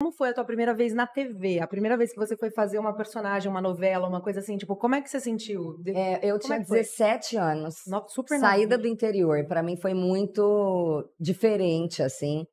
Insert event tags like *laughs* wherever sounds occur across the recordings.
Como foi a tua primeira vez na TV? A primeira vez que você foi fazer uma personagem, uma novela, uma coisa assim, tipo, como é que você sentiu? É, eu como é tinha é 17 foi? anos. No, super Saída novo. do interior, para mim foi muito diferente, assim.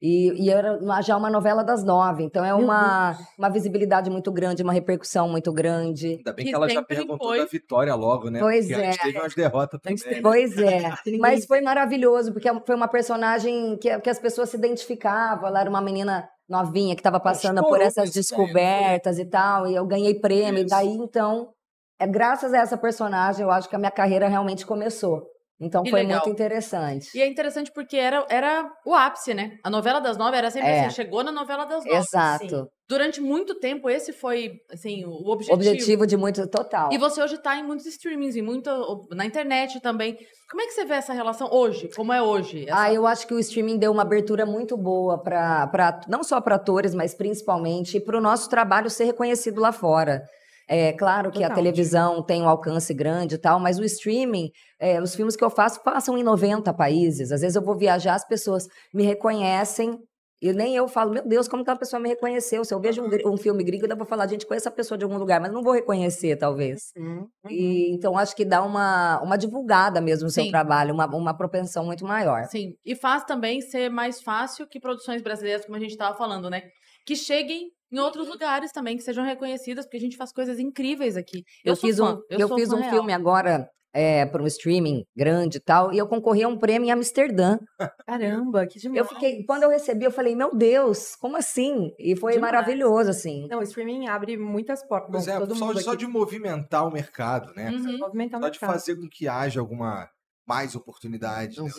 E, e era já uma novela das nove, então é uma, uma visibilidade muito grande, uma repercussão muito grande. Ainda bem que, que ela já perguntou foi. da vitória logo, né? Pois porque é. A gente teve umas derrotas também. Né? Pois né? é. *laughs* Mas foi maravilhoso, porque é foi uma personagem que, que as pessoas se identificavam. Ela era uma menina novinha que estava passando por essas né? descobertas e tal, e eu ganhei prêmio, Isso. e daí então, é graças a essa personagem, eu acho que a minha carreira realmente começou. Então foi legal. muito interessante. E é interessante porque era, era o ápice, né? A novela das nove era sempre é. assim, chegou na novela das nove. Exato. Assim. Durante muito tempo, esse foi assim, o objetivo. Objetivo de muito total. E você hoje está em muitos streamings, em muito, na internet também. Como é que você vê essa relação hoje? Como é hoje? Essa... Ah, eu acho que o streaming deu uma abertura muito boa para não só para atores, mas principalmente para o nosso trabalho ser reconhecido lá fora. É claro que Total. a televisão tem um alcance grande e tal, mas o streaming, é, os filmes que eu faço passam em 90 países. Às vezes eu vou viajar, as pessoas me reconhecem e nem eu falo, meu Deus, como que uma pessoa me reconheceu? Se eu vejo um, um filme gringo, eu ainda vou falar, gente, conheço a pessoa de algum lugar, mas não vou reconhecer, talvez. Uhum. E, uhum. então, acho que dá uma, uma divulgada mesmo no seu trabalho, uma, uma propensão muito maior. Sim, e faz também ser mais fácil que produções brasileiras, como a gente estava falando, né? Que cheguem em outros lugares também, que sejam reconhecidas, porque a gente faz coisas incríveis aqui. Eu, eu fiz fã, um, eu, eu fiz um filme agora é, para um streaming grande e tal, e eu concorri a um prêmio em Amsterdã. Caramba, que demais. Eu fiquei, quando eu recebi, eu falei, meu Deus, como assim? E foi demais. maravilhoso, assim. Não, o streaming abre muitas portas. Mas Bom, é, todo só, só de movimentar o mercado, né? Uhum. Só, movimentar o mercado. de fazer com que haja alguma mais oportunidade. Né?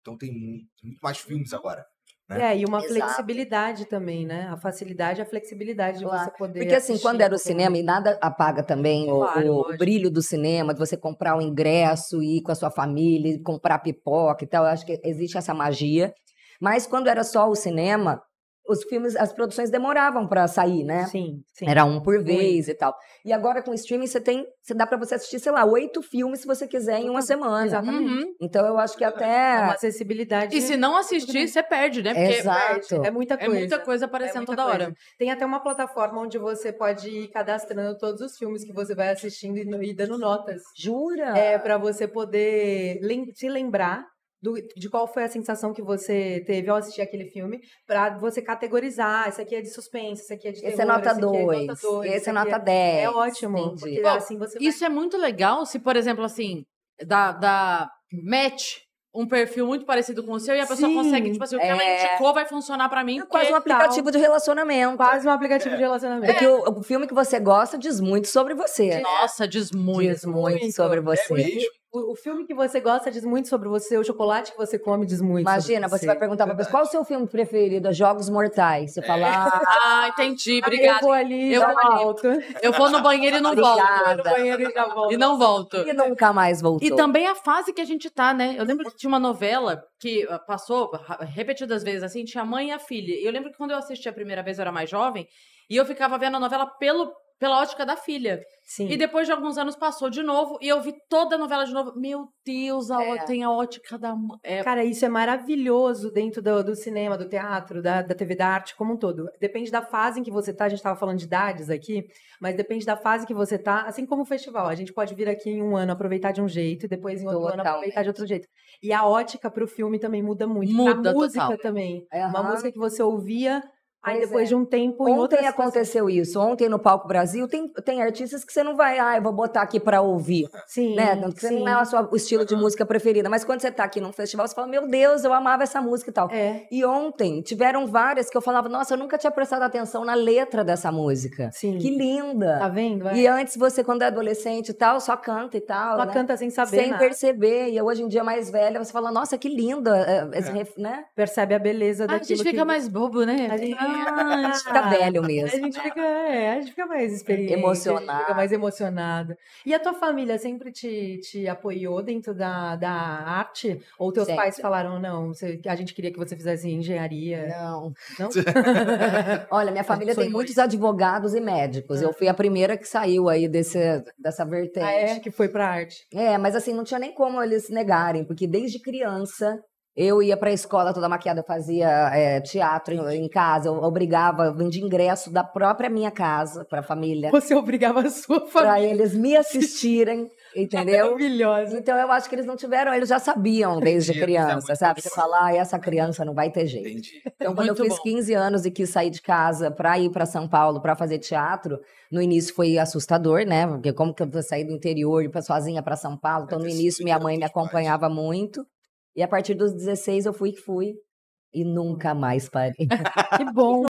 Então tem muito, muito mais filmes uhum. agora. Né? É, e uma Exato. flexibilidade também, né? A facilidade e a flexibilidade de você poder. Porque assim, quando era o cinema, e nada apaga também claro, o, o brilho do cinema, de você comprar o ingresso e ir com a sua família, comprar pipoca e tal. Eu acho que existe essa magia. Mas quando era só o cinema, os filmes, as produções demoravam para sair, né? Sim, sim, Era um por vez e tal. E agora com streaming você tem, você dá para você assistir, sei lá, oito filmes se você quiser em uma semana. Exatamente. Uhum. Então eu acho que é até é uma acessibilidade. E se não assistir, você perde, né? Porque Exato. É, é muita coisa. É muita coisa aparecendo é muita toda coisa. hora. Tem até uma plataforma onde você pode ir cadastrando todos os filmes que você vai assistindo e dando notas. Jura? É para você poder se lembrar do, de qual foi a sensação que você teve ao assistir aquele filme, para você categorizar, esse aqui é de suspense, esse aqui é de terror, esse é nota 2, esse, é dois, esse, é nota 10. É, é ótimo, entendi. porque Bom, assim você Isso vai... é muito legal se, por exemplo, assim, da, da match um perfil muito parecido com o seu e a pessoa Sim, consegue, tipo assim, o que é... ela indicou vai funcionar para mim. É quase um é aplicativo tal. de relacionamento. Quase um é. aplicativo é. de relacionamento. Porque o, o, filme que você gosta diz muito sobre você. Nossa, diz muito. Diz muito, muito sobre você. O, filme que você gosta diz muito sobre você, o chocolate que você come diz muito. Imagina, você, você vai perguntar pra pessoa qual o seu filme preferido? É Jogos Mortais. Você fala. É. Ah, ah entendi, obrigada. Eu vou ali, eu volto. Eu vou no banheiro e não obrigada. volto. banheiro e já volto. E não volto. E nunca mais volto. E também a fase que a gente tá, né? Eu lembro que tinha uma novela que ah, passou repetidas vezes assim, tinha a mãe e a filha. E eu lembro que quando eu assisti a primeira vez, eu era mais jovem, e eu ficava vendo a novela pelo pela ótica da filha. Sim. E depois de alguns anos passou de novo e eu vi toda a novela de novo. Meu Deus, a é. tem a ótica da. É... Cara, isso é maravilhoso dentro do, do cinema, do teatro, da, da, TV, da arte como um todo. Depende da fase em que você tá. A gente tava falando de idades aqui, mas depende da fase que você tá. Assim como o festival, a gente pode vir aqui em um ano aproveitar de um jeito e depois em outro ano aproveitar de outro jeito. E a ótica pro filme também muda muito. Muda, a música total. também. Uhum. Uma música que você ouvia Aí depois é. de um tempo. Ontem aconteceu isso. Ontem no Palco Brasil tem, tem artistas que você não vai, ah, eu vou botar aqui para ouvir. Sim. Né? sim. não é o seu estilo de música preferida. Mas quando você tá aqui num festival, você fala, meu Deus, eu amava essa música e tal. É. E ontem tiveram várias que eu falava, nossa, eu nunca tinha prestado atenção na letra dessa música. Sim. Que linda. Tá vendo? É. E antes você, quando é adolescente e tal, só canta e tal. Só né? canta sem saber. Sem nada. perceber. E hoje em dia, mais velha, você fala, nossa, que linda. Eh, eh, é. Né? Percebe a beleza ah, daquilo. a gente fica que... mais bobo, né? A gente... Ah a gente fica ah, velho mesmo. A gente fica, é, a gente fica mais experiente. Emocionado. Fica mais emocionado. E a tua família sempre te, te apoiou dentro da, da arte? Ou teus sempre. pais falaram, não, você, a gente queria que você fizesse engenharia? Não. não? *laughs* Olha, minha família tem muitos advogados e médicos. Eu fui a ah. primeira que saiu aí desse, dessa vertente. Ah, é? Que foi pra arte. É, mas assim, não tinha nem como eles negarem, porque desde criança eu ia para a escola toda maquiada, eu fazia é, teatro em, em, casa, eu obrigava, eu vendia ingresso da própria minha casa para a família. Você obrigava a sua família. Para eles me assistirem, *laughs* é entendeu? Maravilhosa. Então eu acho que eles não tiveram, eles já sabiam desde Entendi, criança, é sabe? Você falar, ah, essa criança não vai ter jeito. Entendi. Então, então quando muito eu fiz bom. 15 anos e quis sair de casa para ir para São Paulo para fazer teatro, no início foi assustador, né? Porque como que eu vou sair do interior e sozinha para São Paulo? Então é no início minha mãe me acompanhava muito. E a partir dos 16 eu fui que fui. E nunca mais parei. *laughs* que bom!